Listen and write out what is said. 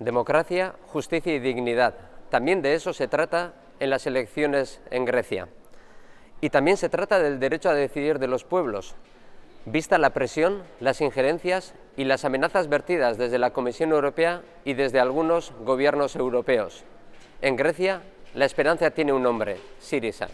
democracia, justicia y dignidad. También de eso se trata en las elecciones en Grecia. Y también se trata del derecho a decidir de los pueblos, vista la presión, las injerencias y las amenazas vertidas desde la Comisión Europea y desde algunos gobiernos europeos. En Grecia, la esperanza tiene un nombre, Sirisa.